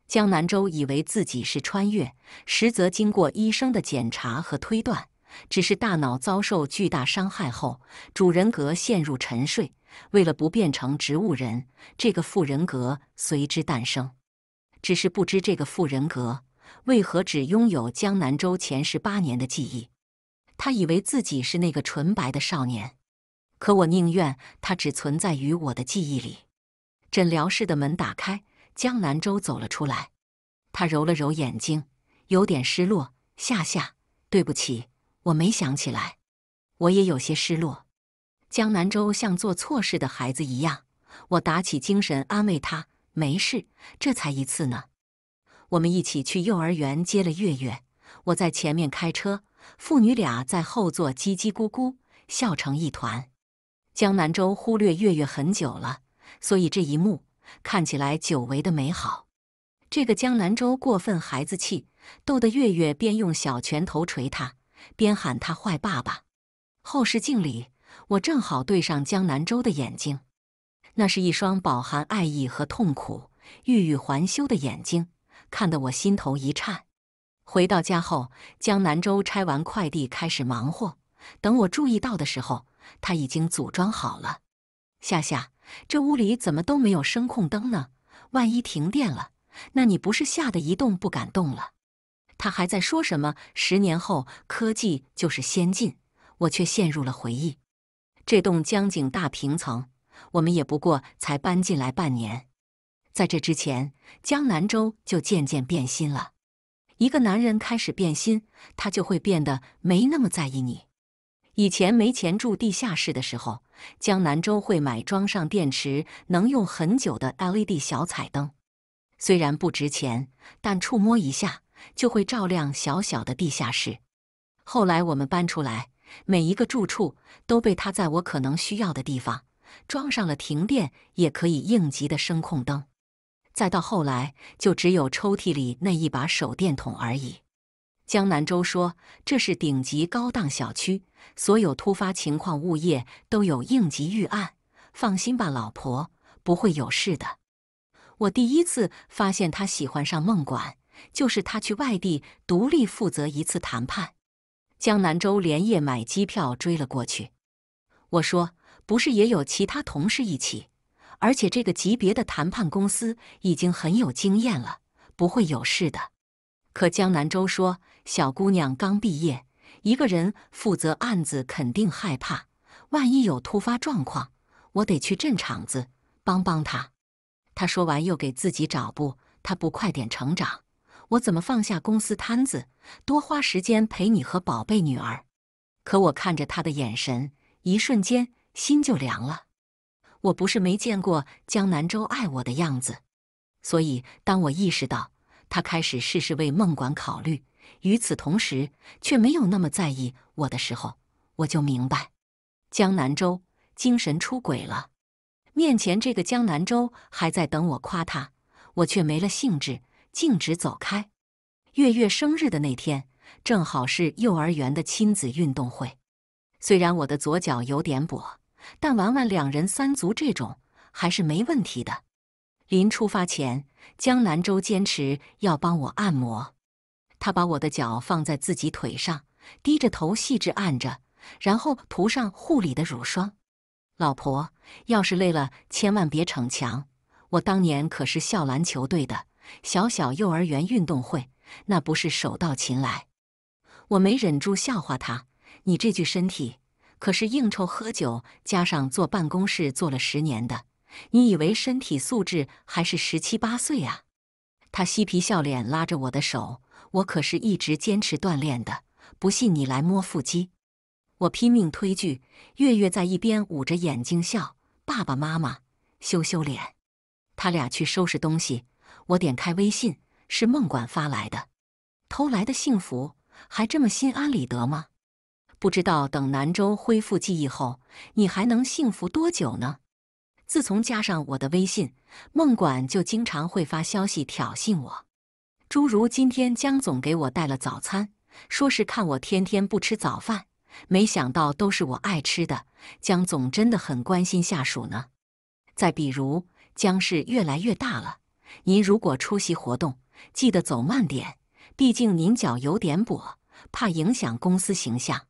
江南舟以为自己是穿越，实则经过医生的检查和推断，只是大脑遭受巨大伤害后，主人格陷入沉睡。为了不变成植物人，这个副人格随之诞生。只是不知这个副人格为何只拥有江南舟前十八年的记忆。他以为自己是那个纯白的少年。可我宁愿它只存在于我的记忆里。诊疗室的门打开，江南州走了出来。他揉了揉眼睛，有点失落：“夏夏，对不起，我没想起来。”我也有些失落。江南州像做错事的孩子一样。我打起精神安慰他：“没事，这才一次呢。”我们一起去幼儿园接了月月。我在前面开车，父女俩在后座叽叽咕咕，笑成一团。江南州忽略月月很久了，所以这一幕看起来久违的美好。这个江南州过分孩子气，逗得月月边用小拳头捶他，边喊他坏爸爸。后视镜里，我正好对上江南州的眼睛，那是一双饱含爱意和痛苦、欲语还休的眼睛，看得我心头一颤。回到家后，江南州拆完快递开始忙活，等我注意到的时候。他已经组装好了。夏夏，这屋里怎么都没有声控灯呢？万一停电了，那你不是吓得一动不敢动了？他还在说什么“十年后科技就是先进”，我却陷入了回忆。这栋江景大平层，我们也不过才搬进来半年。在这之前，江南州就渐渐变心了。一个男人开始变心，他就会变得没那么在意你。以前没钱住地下室的时候，江南周会买装上电池能用很久的 LED 小彩灯。虽然不值钱，但触摸一下就会照亮小小的地下室。后来我们搬出来，每一个住处都被他在我可能需要的地方装上了停电也可以应急的声控灯。再到后来，就只有抽屉里那一把手电筒而已。江南州说：“这是顶级高档小区，所有突发情况，物业都有应急预案。放心吧，老婆，不会有事的。”我第一次发现他喜欢上孟管，就是他去外地独立负责一次谈判。江南州连夜买机票追了过去。我说：“不是也有其他同事一起？而且这个级别的谈判公司已经很有经验了，不会有事的。”可江南州说。小姑娘刚毕业，一个人负责案子肯定害怕。万一有突发状况，我得去镇场子，帮帮她。他说完又给自己找不，他不快点成长，我怎么放下公司摊子，多花时间陪你和宝贝女儿？”可我看着他的眼神，一瞬间心就凉了。我不是没见过江南舟爱我的样子，所以当我意识到他开始事事为孟管考虑。与此同时，却没有那么在意我的时候，我就明白，江南周精神出轨了。面前这个江南周还在等我夸他，我却没了兴致，径直走开。月月生日的那天，正好是幼儿园的亲子运动会。虽然我的左脚有点跛，但玩玩两人三足这种还是没问题的。临出发前，江南周坚持要帮我按摩。他把我的脚放在自己腿上，低着头细致按着，然后涂上护理的乳霜。老婆，要是累了，千万别逞强。我当年可是校篮球队的，小小幼儿园运动会，那不是手到擒来。我没忍住笑话他：“你这具身体，可是应酬喝酒加上坐办公室坐了十年的，你以为身体素质还是十七八岁啊？”他嬉皮笑脸拉着我的手。我可是一直坚持锻炼的，不信你来摸腹肌！我拼命推拒，月月在一边捂着眼睛笑。爸爸妈妈，羞羞脸！他俩去收拾东西，我点开微信，是孟管发来的。偷来的幸福，还这么心安理得吗？不知道等南州恢复记忆后，你还能幸福多久呢？自从加上我的微信，孟管就经常会发消息挑衅我。诸如今天江总给我带了早餐，说是看我天天不吃早饭，没想到都是我爱吃的。江总真的很关心下属呢。再比如，江氏越来越大了，您如果出席活动，记得走慢点，毕竟您脚有点跛，怕影响公司形象。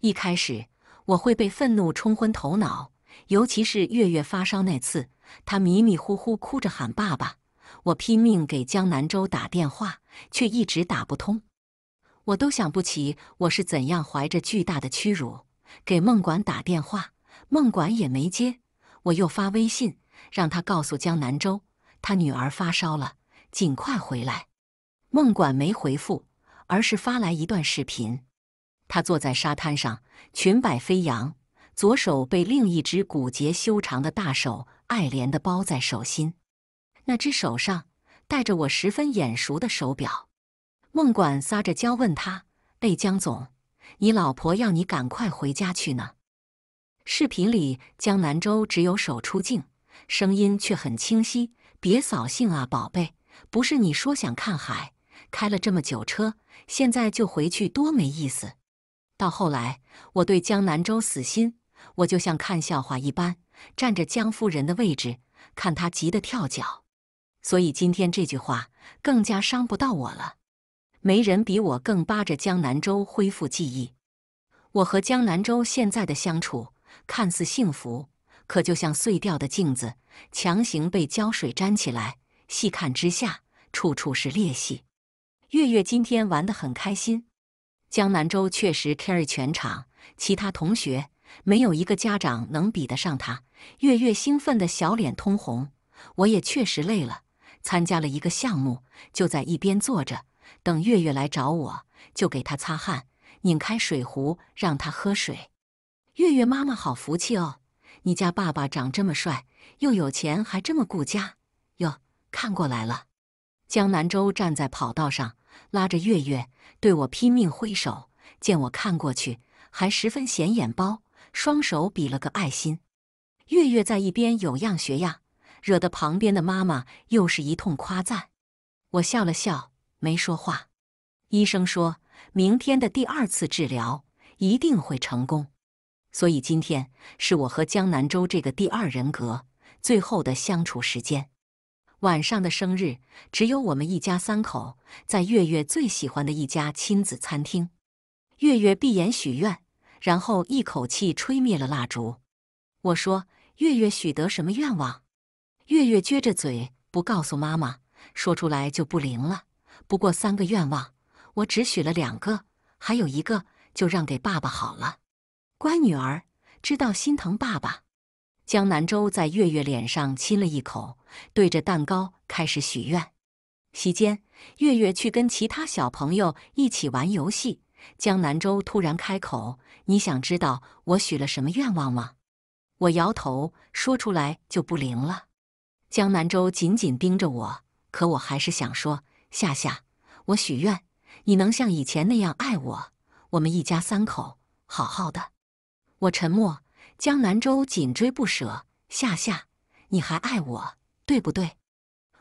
一开始我会被愤怒冲昏头脑，尤其是月月发烧那次，他迷迷糊糊哭着喊爸爸。我拼命给江南州打电话，却一直打不通。我都想不起我是怎样怀着巨大的屈辱给孟管打电话，孟管也没接。我又发微信让他告诉江南州，他女儿发烧了，尽快回来。孟管没回复，而是发来一段视频。他坐在沙滩上，裙摆飞扬，左手被另一只骨节修长的大手爱怜地包在手心。那只手上戴着我十分眼熟的手表，孟管撒着娇问他：“哎，江总，你老婆要你赶快回家去呢。”视频里江南州只有手出镜，声音却很清晰：“别扫兴啊，宝贝，不是你说想看海，开了这么久车，现在就回去多没意思。”到后来我对江南州死心，我就像看笑话一般，站着江夫人的位置，看他急得跳脚。所以今天这句话更加伤不到我了。没人比我更扒着江南州恢复记忆。我和江南州现在的相处看似幸福，可就像碎掉的镜子，强行被胶水粘起来，细看之下处处是裂隙。月月今天玩得很开心，江南州确实 carry 全场，其他同学没有一个家长能比得上他。月月兴奋的小脸通红，我也确实累了。参加了一个项目，就在一边坐着等月月来找我，就给她擦汗，拧开水壶让她喝水。月月妈妈好福气哦，你家爸爸长这么帅，又有钱，还这么顾家。哟，看过来了。江南周站在跑道上，拉着月月对我拼命挥手，见我看过去，还十分显眼包，双手比了个爱心。月月在一边有样学样。惹得旁边的妈妈又是一通夸赞，我笑了笑，没说话。医生说，明天的第二次治疗一定会成功，所以今天是我和江南州这个第二人格最后的相处时间。晚上的生日只有我们一家三口在月月最喜欢的一家亲子餐厅。月月闭眼许愿，然后一口气吹灭了蜡烛。我说：“月月许得什么愿望？”月月撅着嘴，不告诉妈妈，说出来就不灵了。不过三个愿望，我只许了两个，还有一个就让给爸爸好了。乖女儿，知道心疼爸爸。江南周在月月脸上亲了一口，对着蛋糕开始许愿。席间，月月去跟其他小朋友一起玩游戏。江南周突然开口：“你想知道我许了什么愿望吗？”我摇头，说出来就不灵了。江南州紧紧盯着我，可我还是想说：“夏夏，我许愿，你能像以前那样爱我，我们一家三口好好的。”我沉默，江南州紧追不舍：“夏夏，你还爱我，对不对？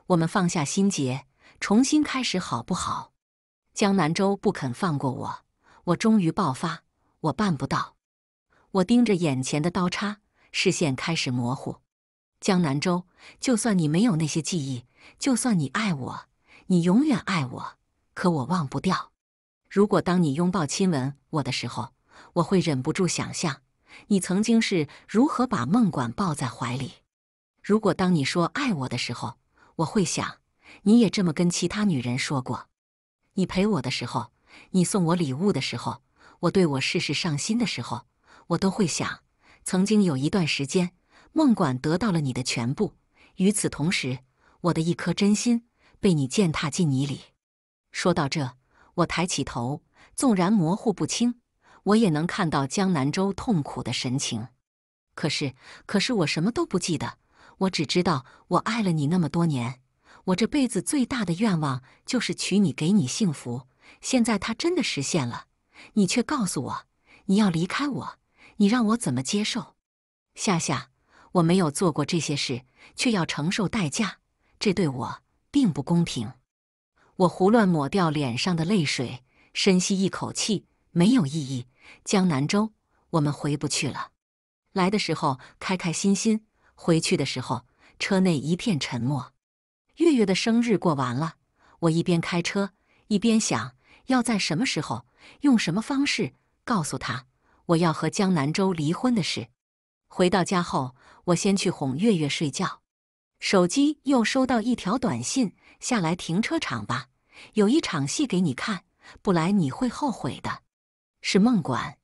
我们放下心结，重新开始，好不好？”江南州不肯放过我，我终于爆发：“我办不到！”我盯着眼前的刀叉，视线开始模糊。江南州。就算你没有那些记忆，就算你爱我，你永远爱我，可我忘不掉。如果当你拥抱亲吻我的时候，我会忍不住想象你曾经是如何把梦管抱在怀里；如果当你说爱我的时候，我会想你也这么跟其他女人说过。你陪我的时候，你送我礼物的时候，我对我事事上心的时候，我都会想，曾经有一段时间，梦管得到了你的全部。与此同时，我的一颗真心被你践踏进泥里。说到这，我抬起头，纵然模糊不清，我也能看到江南舟痛苦的神情。可是，可是我什么都不记得，我只知道我爱了你那么多年，我这辈子最大的愿望就是娶你，给你幸福。现在它真的实现了，你却告诉我你要离开我，你让我怎么接受？夏夏，我没有做过这些事。却要承受代价，这对我并不公平。我胡乱抹掉脸上的泪水，深吸一口气，没有意义。江南州，我们回不去了。来的时候开开心心，回去的时候车内一片沉默。月月的生日过完了，我一边开车一边想，要在什么时候、用什么方式告诉他我要和江南州离婚的事。回到家后。我先去哄月月睡觉，手机又收到一条短信：“下来停车场吧，有一场戏给你看，不来你会后悔的。”是孟管，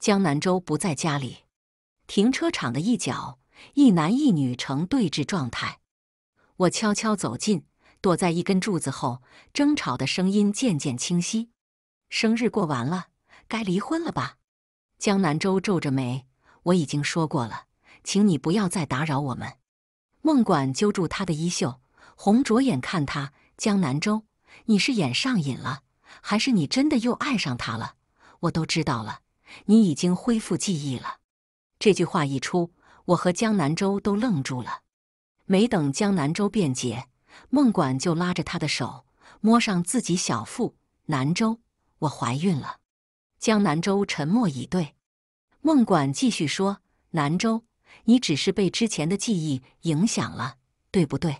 江南州不在家里。停车场的一角，一男一女呈对峙状态。我悄悄走近，躲在一根柱子后，争吵的声音渐渐清晰。生日过完了，该离婚了吧？江南州皱着眉：“我已经说过了。”请你不要再打扰我们。孟管揪住他的衣袖，红着眼看他。江南州，你是演上瘾了，还是你真的又爱上他了？我都知道了，你已经恢复记忆了。这句话一出，我和江南州都愣住了。没等江南州辩解，孟管就拉着他的手，摸上自己小腹。南州，我怀孕了。江南州沉默以对。孟管继续说：“南州，你只是被之前的记忆影响了，对不对？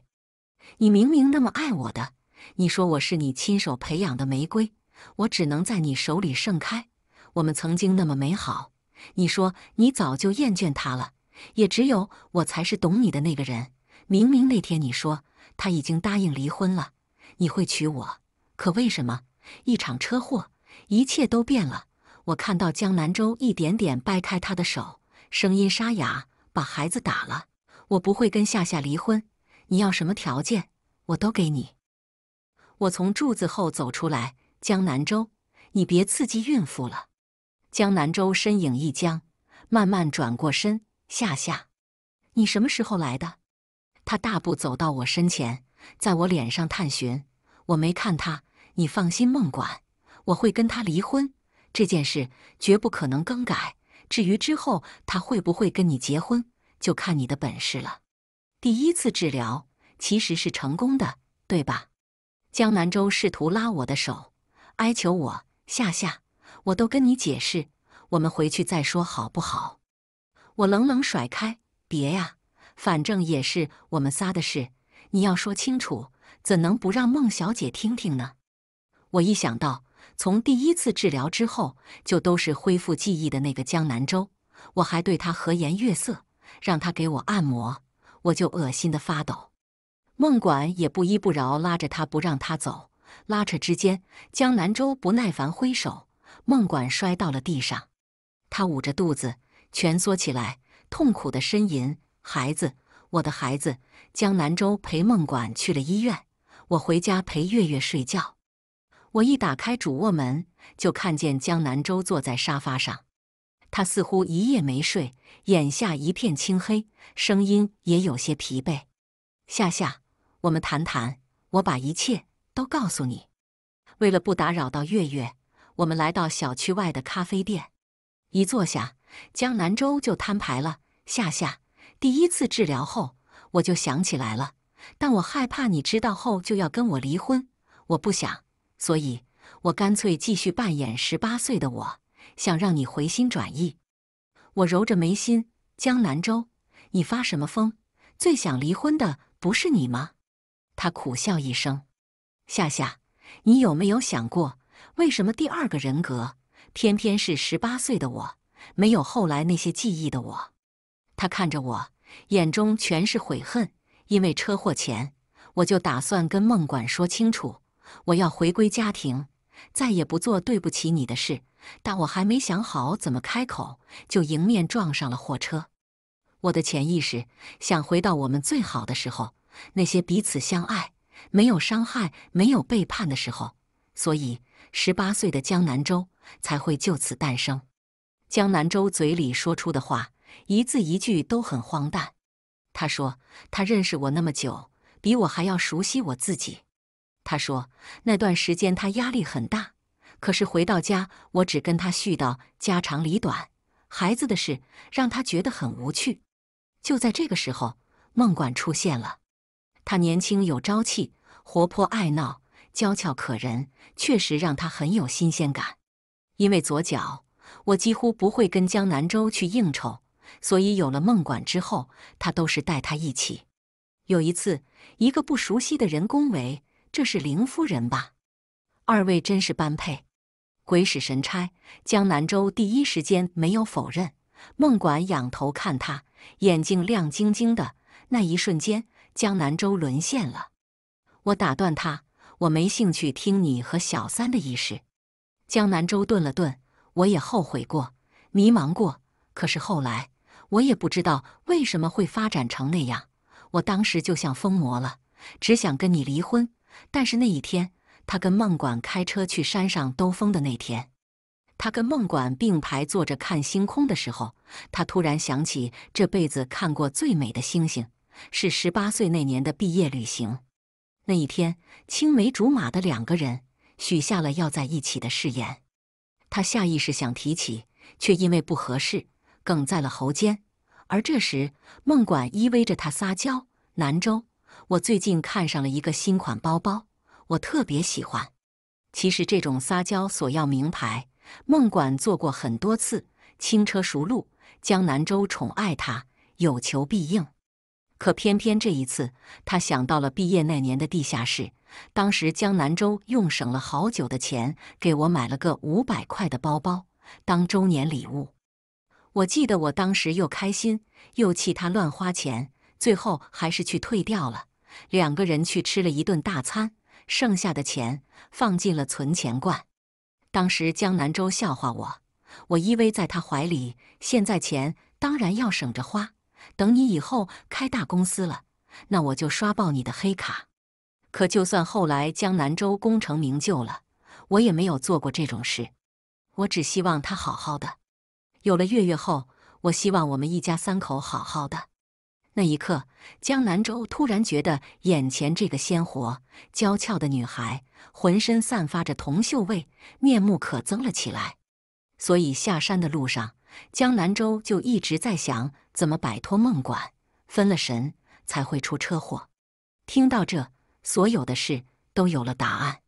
你明明那么爱我的，你说我是你亲手培养的玫瑰，我只能在你手里盛开。我们曾经那么美好，你说你早就厌倦他了，也只有我才是懂你的那个人。明明那天你说他已经答应离婚了，你会娶我，可为什么一场车祸，一切都变了？我看到江南州一点点掰开他的手，声音沙哑。把孩子打了，我不会跟夏夏离婚。你要什么条件，我都给你。我从柱子后走出来，江南州，你别刺激孕妇了。江南州身影一僵，慢慢转过身。夏夏，你什么时候来的？他大步走到我身前，在我脸上探寻。我没看他。你放心，孟管，我会跟他离婚。这件事绝不可能更改。至于之后他会不会跟你结婚，就看你的本事了。第一次治疗其实是成功的，对吧？江南舟试图拉我的手，哀求我：“夏夏，我都跟你解释，我们回去再说好不好？”我冷冷甩开：“别呀，反正也是我们仨的事，你要说清楚，怎能不让孟小姐听听呢？”我一想到。从第一次治疗之后，就都是恢复记忆的那个江南洲。我还对他和颜悦色，让他给我按摩，我就恶心的发抖。孟管也不依不饶，拉着他不让他走。拉扯之间，江南洲不耐烦挥手，孟管摔到了地上。他捂着肚子蜷缩起来，痛苦的呻吟：“孩子，我的孩子。”江南洲陪孟管去了医院。我回家陪月月睡觉。我一打开主卧门，就看见江南舟坐在沙发上，他似乎一夜没睡，眼下一片青黑，声音也有些疲惫。夏夏，我们谈谈，我把一切都告诉你。为了不打扰到月月，我们来到小区外的咖啡店，一坐下，江南舟就摊牌了。夏夏，第一次治疗后，我就想起来了，但我害怕你知道后就要跟我离婚，我不想。所以，我干脆继续扮演十八岁的我，想让你回心转意。我揉着眉心，江南州，你发什么疯？最想离婚的不是你吗？他苦笑一声：“夏夏，你有没有想过，为什么第二个人格偏偏是十八岁的我，没有后来那些记忆的我？”他看着我，眼中全是悔恨。因为车祸前，我就打算跟孟管说清楚。我要回归家庭，再也不做对不起你的事。但我还没想好怎么开口，就迎面撞上了货车。我的潜意识想回到我们最好的时候，那些彼此相爱、没有伤害、没有背叛的时候。所以，十八岁的江南舟才会就此诞生。江南舟嘴里说出的话，一字一句都很荒诞。他说：“他认识我那么久，比我还要熟悉我自己。”他说：“那段时间他压力很大，可是回到家，我只跟他絮叨家长里短、孩子的事，让他觉得很无趣。”就在这个时候，孟管出现了。他年轻有朝气，活泼爱闹，娇俏可人，确实让他很有新鲜感。因为左脚，我几乎不会跟江南州去应酬，所以有了孟管之后，他都是带他一起。有一次，一个不熟悉的人恭维。这是凌夫人吧？二位真是般配。鬼使神差，江南州第一时间没有否认。孟管仰头看他，眼睛亮晶晶的。那一瞬间，江南州沦陷了。我打断他，我没兴趣听你和小三的意识。”江南州顿了顿，我也后悔过，迷茫过。可是后来，我也不知道为什么会发展成那样。我当时就像疯魔了，只想跟你离婚。但是那一天，他跟孟管开车去山上兜风的那天，他跟孟管并排坐着看星空的时候，他突然想起这辈子看过最美的星星是十八岁那年的毕业旅行。那一天，青梅竹马的两个人许下了要在一起的誓言。他下意识想提起，却因为不合适哽在了喉间。而这时，孟管依偎着他撒娇：“南州。”我最近看上了一个新款包包，我特别喜欢。其实这种撒娇索要名牌，孟管做过很多次，轻车熟路。江南周宠爱他，有求必应。可偏偏这一次，他想到了毕业那年的地下室。当时江南周用省了好久的钱给我买了个五百块的包包当周年礼物。我记得我当时又开心又气他乱花钱，最后还是去退掉了。两个人去吃了一顿大餐，剩下的钱放进了存钱罐。当时江南州笑话我，我依偎在他怀里。现在钱当然要省着花，等你以后开大公司了，那我就刷爆你的黑卡。可就算后来江南州功成名就了，我也没有做过这种事。我只希望他好好的。有了月月后，我希望我们一家三口好好的。那一刻，江南州突然觉得眼前这个鲜活、娇俏的女孩，浑身散发着铜臭味，面目可憎了起来。所以下山的路上，江南州就一直在想怎么摆脱梦馆，分了神才会出车祸。听到这，所有的事都有了答案。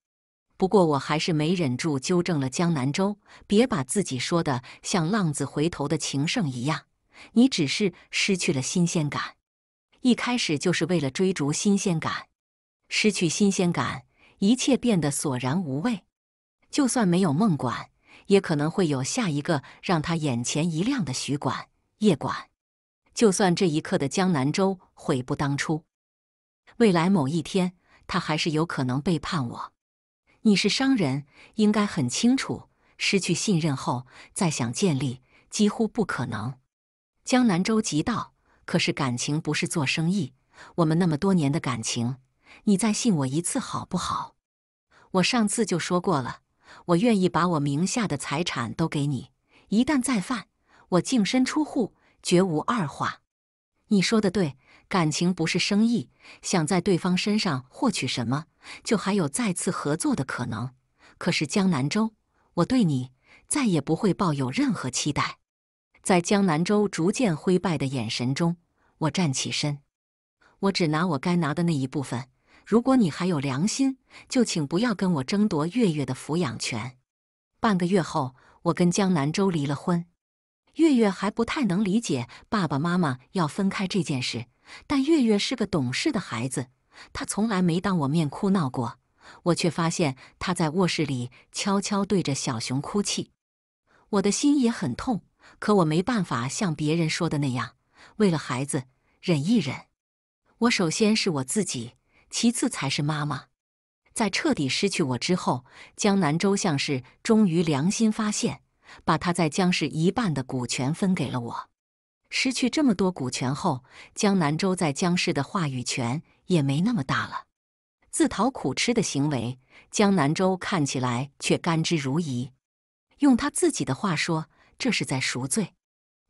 不过我还是没忍住，纠正了江南州：“别把自己说的像浪子回头的情圣一样，你只是失去了新鲜感。”一开始就是为了追逐新鲜感，失去新鲜感，一切变得索然无味。就算没有梦馆，也可能会有下一个让他眼前一亮的徐馆、叶馆。就算这一刻的江南州悔不当初，未来某一天，他还是有可能背叛我。你是商人，应该很清楚，失去信任后，再想建立，几乎不可能。江南州急道。可是感情不是做生意，我们那么多年的感情，你再信我一次好不好？我上次就说过了，我愿意把我名下的财产都给你，一旦再犯，我净身出户，绝无二话。你说的对，感情不是生意，想在对方身上获取什么，就还有再次合作的可能。可是江南州，我对你再也不会抱有任何期待。在江南州逐渐灰败的眼神中，我站起身。我只拿我该拿的那一部分。如果你还有良心，就请不要跟我争夺月月的抚养权。半个月后，我跟江南州离了婚。月月还不太能理解爸爸妈妈要分开这件事，但月月是个懂事的孩子，她从来没当我面哭闹过。我却发现她在卧室里悄悄对着小熊哭泣，我的心也很痛。可我没办法像别人说的那样，为了孩子忍一忍。我首先是我自己，其次才是妈妈。在彻底失去我之后，江南周像是终于良心发现，把他在江氏一半的股权分给了我。失去这么多股权后，江南周在江氏的话语权也没那么大了。自讨苦吃的行为，江南周看起来却甘之如饴。用他自己的话说。这是在赎罪。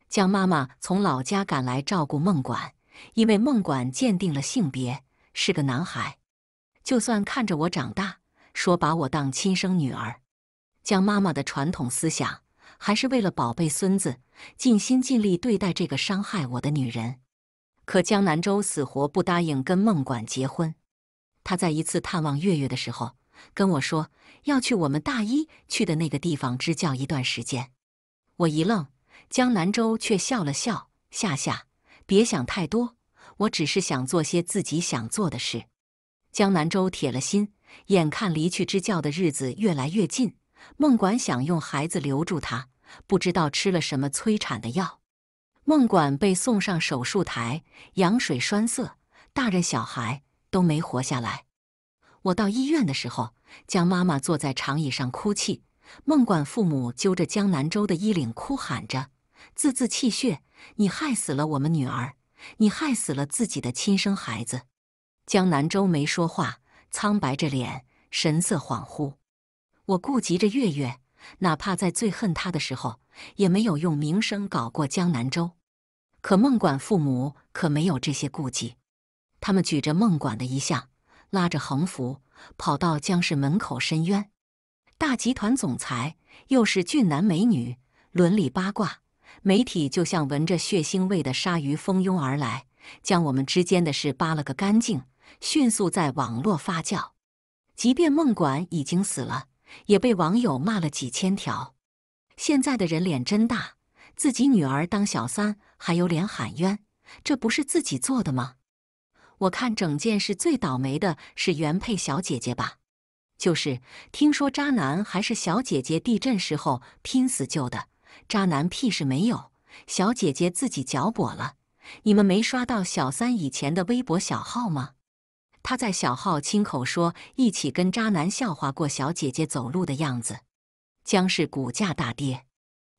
江妈妈从老家赶来照顾孟管，因为孟管鉴定了性别是个男孩。就算看着我长大，说把我当亲生女儿，江妈妈的传统思想还是为了宝贝孙子尽心尽力对待这个伤害我的女人。可江南州死活不答应跟孟管结婚。他在一次探望月月的时候跟我说，要去我们大一去的那个地方支教一段时间。我一愣，江南州却笑了笑：“夏夏，别想太多，我只是想做些自己想做的事。”江南州铁了心，眼看离去支教的日子越来越近，孟管想用孩子留住他，不知道吃了什么催产的药，孟管被送上手术台，羊水栓塞，大人小孩都没活下来。我到医院的时候，江妈妈坐在长椅上哭泣。孟管父母揪着江南州的衣领，哭喊着，字字泣血：“你害死了我们女儿，你害死了自己的亲生孩子。”江南州没说话，苍白着脸，神色恍惚。我顾及着月月，哪怕在最恨他的时候，也没有用名声搞过江南州。可孟管父母可没有这些顾忌，他们举着孟管的遗像，拉着横幅，跑到江氏门口申冤。大集团总裁，又是俊男美女，伦理八卦，媒体就像闻着血腥味的鲨鱼蜂拥而来，将我们之间的事扒了个干净，迅速在网络发酵。即便孟管已经死了，也被网友骂了几千条。现在的人脸真大，自己女儿当小三还有脸喊冤，这不是自己做的吗？我看整件事最倒霉的是原配小姐姐吧。就是听说渣男还是小姐姐地震时候拼死救的，渣男屁事没有，小姐姐自己脚跛了。你们没刷到小三以前的微博小号吗？他在小号亲口说一起跟渣男笑话过小姐姐走路的样子。江氏股价大跌，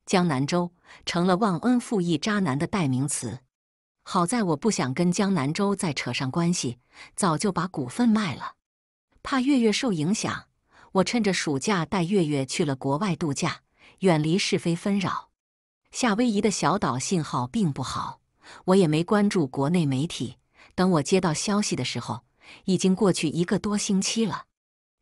江南州成了忘恩负义渣男的代名词。好在我不想跟江南州再扯上关系，早就把股份卖了。怕月月受影响，我趁着暑假带月月去了国外度假，远离是非纷扰。夏威夷的小岛信号并不好，我也没关注国内媒体。等我接到消息的时候，已经过去一个多星期了。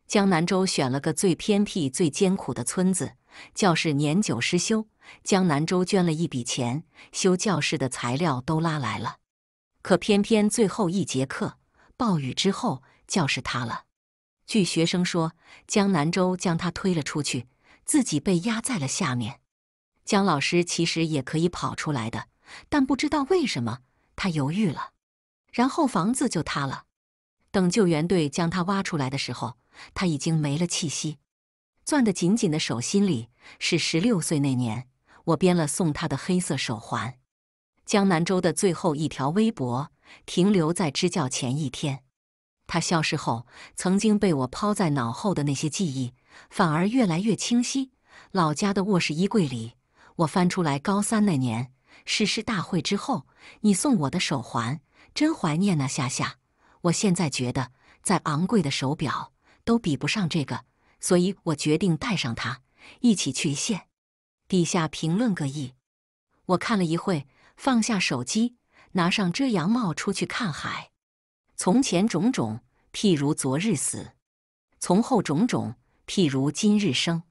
江南州选了个最偏僻、最艰苦的村子，教室年久失修。江南州捐了一笔钱，修教室的材料都拉来了，可偏偏最后一节课，暴雨之后教室塌了。据学生说，江南州将他推了出去，自己被压在了下面。江老师其实也可以跑出来的，但不知道为什么他犹豫了。然后房子就塌了。等救援队将他挖出来的时候，他已经没了气息。攥得紧紧的手心里是十六岁那年我编了送他的黑色手环。江南州的最后一条微博停留在支教前一天。他消失后，曾经被我抛在脑后的那些记忆，反而越来越清晰。老家的卧室衣柜里，我翻出来高三那年誓师大会之后，你送我的手环，真怀念那夏夏。我现在觉得再昂贵的手表都比不上这个，所以我决定带上它一起去县。底下评论个亿，我看了一会，放下手机，拿上遮阳帽出去看海。从前种种，譬如昨日死；从后种种，譬如今日生。